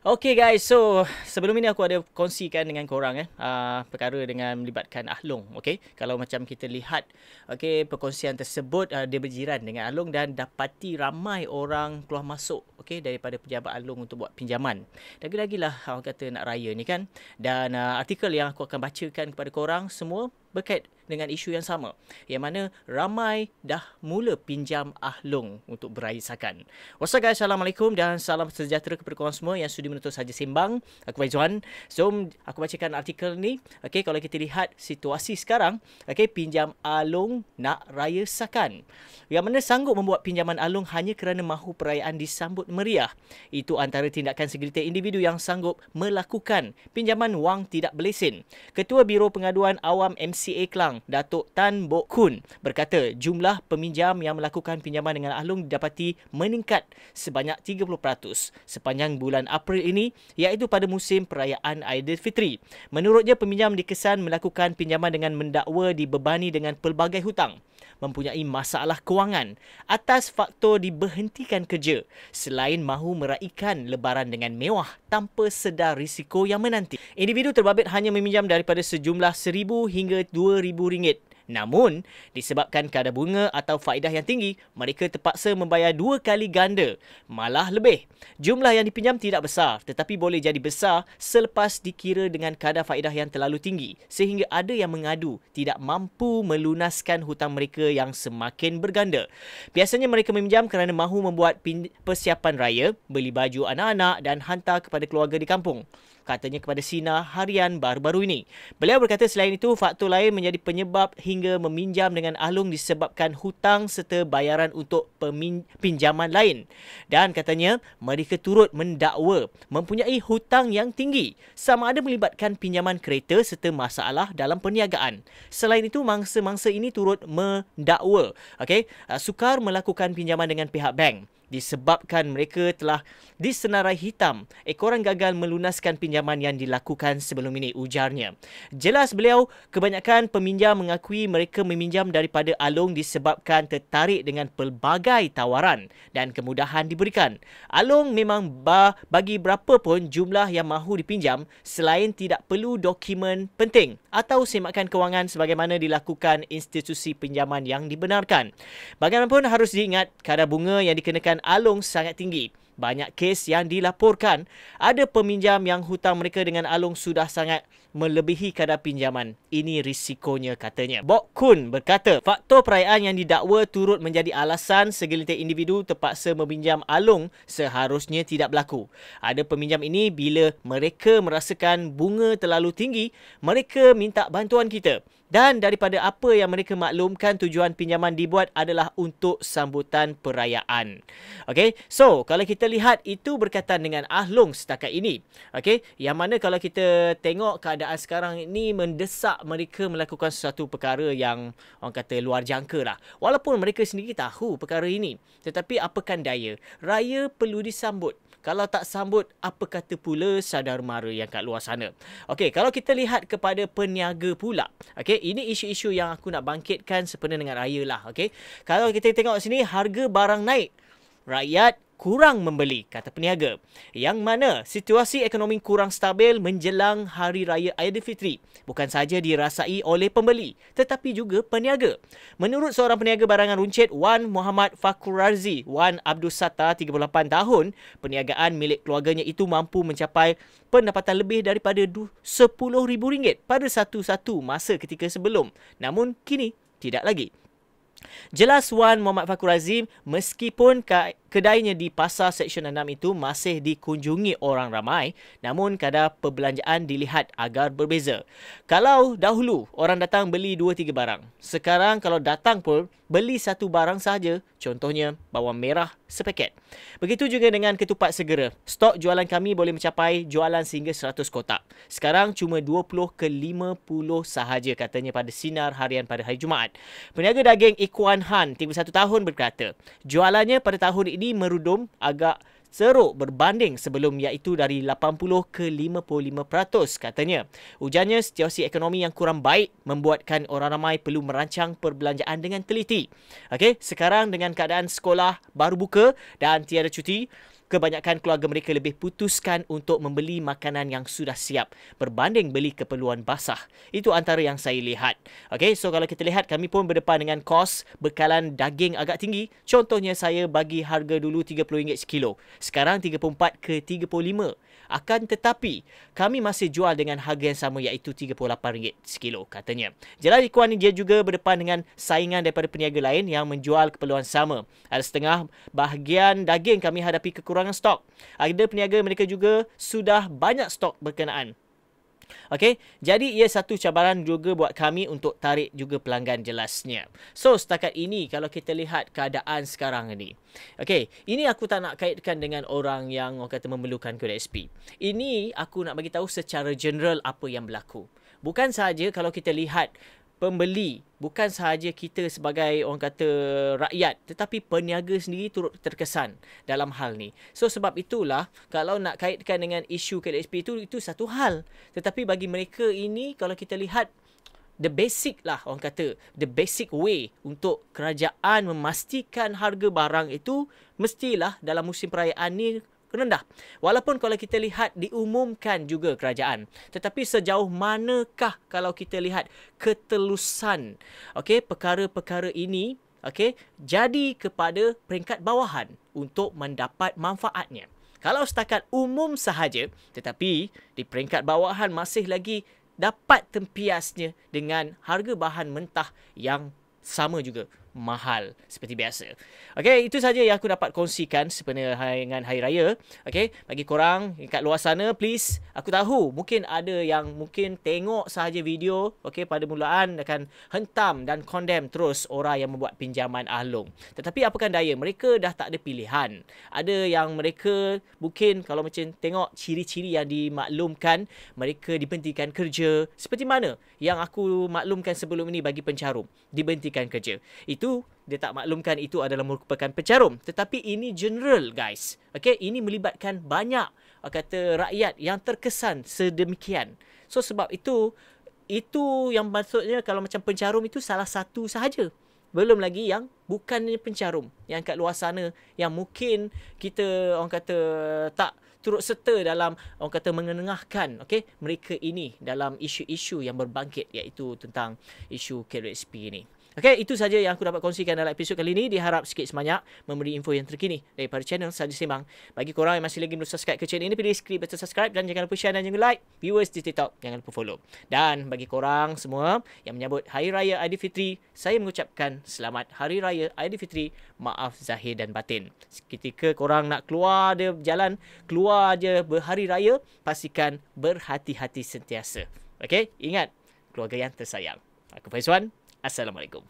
Okay guys, so sebelum ini aku ada kongsikan dengan korang eh uh, perkara dengan melibatkan Ahlong, okay? Kalau macam kita lihat, okay, perkongsian tersebut uh, dia berjiran dengan Ahlong dan dapati ramai orang keluar masuk, okay, daripada pejabat Ahlong untuk buat pinjaman. Lagi-lagi lah ah, orang kata nak raya ni kan. Dan uh, artikel yang aku akan bacakan kepada korang semua berkait dengan isu yang sama yang mana ramai dah mula pinjam ahlong untuk beraisakan. What's up guys? Assalamualaikum dan salam sejahtera kepada korang semua yang sudi menonton saja sembang. Aku Baizuan. So, aku bacakan artikel ni. Okay, kalau kita lihat situasi sekarang, okay, pinjam ahlong nak raisakan. Yang mana sanggup membuat pinjaman ahlong hanya kerana mahu perayaan disambut meriah. Itu antara tindakan segelintir individu yang sanggup melakukan pinjaman wang tidak berlesen. Ketua Biro Pengaduan Awam MCA Kelang, Datuk Tan Bok Kun berkata jumlah peminjam yang melakukan pinjaman dengan Ahlong dapati meningkat sebanyak 30% sepanjang bulan April ini iaitu pada musim perayaan Aidilfitri. Menurutnya peminjam dikesan melakukan pinjaman dengan mendakwa dibebani dengan pelbagai hutang mempunyai masalah kewangan atas faktor diberhentikan kerja selain mahu meraihkan lebaran dengan mewah tanpa sedar risiko yang menanti. Individu terbabit hanya meminjam daripada sejumlah RM1,000 hingga RM2,000 Namun, disebabkan kadar bunga atau faedah yang tinggi, mereka terpaksa membayar dua kali ganda, malah lebih. Jumlah yang dipinjam tidak besar tetapi boleh jadi besar selepas dikira dengan kadar faedah yang terlalu tinggi sehingga ada yang mengadu tidak mampu melunaskan hutang mereka yang semakin berganda. Biasanya mereka meminjam kerana mahu membuat persiapan raya, beli baju anak-anak dan hantar kepada keluarga di kampung katanya kepada Sina harian baru-baru ini. Beliau berkata selain itu, faktor lain menjadi penyebab hingga meminjam dengan Alung disebabkan hutang serta bayaran untuk pinjaman lain. Dan katanya, mereka turut mendakwa mempunyai hutang yang tinggi sama ada melibatkan pinjaman kereta serta masalah dalam perniagaan. Selain itu, mangsa-mangsa ini turut mendakwa okay, uh, sukar melakukan pinjaman dengan pihak bank disebabkan mereka telah disenarai hitam ekoran gagal melunaskan pinjaman yang dilakukan sebelum ini ujarnya jelas beliau kebanyakan peminjam mengakui mereka meminjam daripada Along disebabkan tertarik dengan pelbagai tawaran dan kemudahan diberikan Along memang bagi berapa pun jumlah yang mahu dipinjam selain tidak perlu dokumen penting atau semakan kewangan sebagaimana dilakukan institusi pinjaman yang dibenarkan bagaimanapun harus diingat kadar bunga yang dikenakan alung sangat tinggi. Banyak kes yang dilaporkan, ada peminjam yang hutang mereka dengan alung sudah sangat melebihi kadar pinjaman. Ini risikonya katanya. Bok Kun berkata, faktor perayaan yang didakwa turut menjadi alasan segelintir individu terpaksa meminjam alung seharusnya tidak berlaku. Ada peminjam ini bila mereka merasakan bunga terlalu tinggi, mereka minta bantuan kita dan daripada apa yang mereka maklumkan tujuan pinjaman dibuat adalah untuk sambutan perayaan. Okay, so kalau kita lihat itu berkaitan dengan Ahlong setakat ini. Okay, yang mana kalau kita tengok keadaan sekarang ini mendesak mereka melakukan sesuatu perkara yang orang kata luar jangka lah. Walaupun mereka sendiri tahu perkara ini. Tetapi apakan daya, raya perlu disambut kalau tak sambut apa kata pula sadar mara yang kat luar sana okey kalau kita lihat kepada peniaga pula okey ini isu-isu yang aku nak bangkitkan sempena dengan raya lah okey kalau kita tengok sini harga barang naik rakyat kurang membeli, kata peniaga. Yang mana situasi ekonomi kurang stabil menjelang Hari Raya Aidilfitri bukan sahaja dirasai oleh pembeli tetapi juga peniaga. Menurut seorang peniaga barangan runcit Wan Muhammad Fakurazi, Wan Abdul Sata 38 tahun, peniagaan milik keluarganya itu mampu mencapai pendapatan lebih daripada rm ringgit pada satu-satu masa ketika sebelum. Namun kini tidak lagi. Jelas Wan Muhammad Fakhrul Azim, meskipun Kedainya di pasar Seksyen 6 itu masih dikunjungi orang ramai namun kadar perbelanjaan dilihat agar berbeza. Kalau dahulu orang datang beli 2-3 barang, sekarang kalau datang pun beli satu barang sahaja, contohnya bawang merah sepaket. Begitu juga dengan ketupat segera. Stok jualan kami boleh mencapai jualan sehingga 100 kotak. Sekarang cuma 20 ke 50 sahaja katanya pada sinar harian pada hari Jumaat. Peniaga daging Ikuan Han, 31 tahun berkata, jualannya pada tahun ini ini merudum agak seruk berbanding sebelum iaitu dari 80 ke 55% katanya. Ujarnya situasi ekonomi yang kurang baik membuatkan orang ramai perlu merancang perbelanjaan dengan teliti. Okey, sekarang dengan keadaan sekolah baru buka dan tiada cuti, Kebanyakan keluarga mereka lebih putuskan untuk membeli makanan yang sudah siap berbanding beli keperluan basah. Itu antara yang saya lihat. Okey, so kalau kita lihat kami pun berdepan dengan kos bekalan daging agak tinggi. Contohnya saya bagi harga dulu RM30 sekilo. Sekarang 34 ke 35. Akan tetapi, kami masih jual dengan harga yang sama iaitu RM38 sekilo katanya. Jelas Ikhwan ini dia juga berdepan dengan saingan daripada peniaga lain yang menjual keperluan sama. Ada setengah bahagian daging kami hadapi kekurangan stok. Ada peniaga mereka juga sudah banyak stok berkenaan. Okey, jadi ia satu cabaran juga buat kami untuk tarik juga pelanggan jelasnya. So, setakat ini kalau kita lihat keadaan sekarang ni. Okey, ini aku tak nak kaitkan dengan orang yang orang kata memerlukan kod SP. Ini aku nak bagi tahu secara general apa yang berlaku. Bukan sahaja kalau kita lihat pembeli bukan sahaja kita sebagai orang kata rakyat tetapi peniaga sendiri turut terkesan dalam hal ni. So sebab itulah kalau nak kaitkan dengan isu KLHP itu itu satu hal. Tetapi bagi mereka ini kalau kita lihat the basic lah orang kata the basic way untuk kerajaan memastikan harga barang itu mestilah dalam musim perayaan ni rendah. Walaupun kalau kita lihat diumumkan juga kerajaan. Tetapi sejauh manakah kalau kita lihat ketelusan okay, perkara-perkara ini okay, jadi kepada peringkat bawahan untuk mendapat manfaatnya. Kalau setakat umum sahaja tetapi di peringkat bawahan masih lagi dapat tempiasnya dengan harga bahan mentah yang sama juga mahal seperti biasa. Okey, itu saja yang aku dapat kongsikan sebenarnya dengan hari raya. Okey, bagi korang dekat luar sana please, aku tahu mungkin ada yang mungkin tengok sahaja video, okey pada mulaan akan hentam dan condemn terus orang yang membuat pinjaman ahlung. Tetapi apakah daya, mereka dah tak ada pilihan. Ada yang mereka mungkin kalau macam tengok ciri-ciri yang dimaklumkan, mereka dibentikan kerja seperti mana yang aku maklumkan sebelum ini bagi pencarum, dibentikan kerja itu dia tak maklumkan itu adalah merupakan pencarum tetapi ini general guys okey ini melibatkan banyak uh, kata rakyat yang terkesan sedemikian so sebab itu itu yang maksudnya kalau macam pencarum itu salah satu sahaja belum lagi yang bukan pencarum yang kat luar sana yang mungkin kita orang kata tak turut serta dalam orang kata mengenengahkan okey mereka ini dalam isu-isu yang berbangkit iaitu tentang isu KRSP ini Okay, itu saja yang aku dapat kongsikan dalam episod kali ini. Diharap sikit sebanyak memberi info yang terkini daripada channel Saja Sembang. Bagi korang yang masih lagi belum subscribe ke channel ini, pilih skrip atau subscribe dan jangan lupa share dan jangan like. Viewers di TikTok, jangan lupa follow. Dan bagi korang semua yang menyambut Hari Raya Aidilfitri, saya mengucapkan selamat Hari Raya Aidilfitri. Maaf zahir dan batin. Ketika korang nak keluar ada jalan, keluar aja berhari raya, pastikan berhati-hati sentiasa. Okay, ingat keluarga yang tersayang. Aku Faizwan. Assalamualaikum.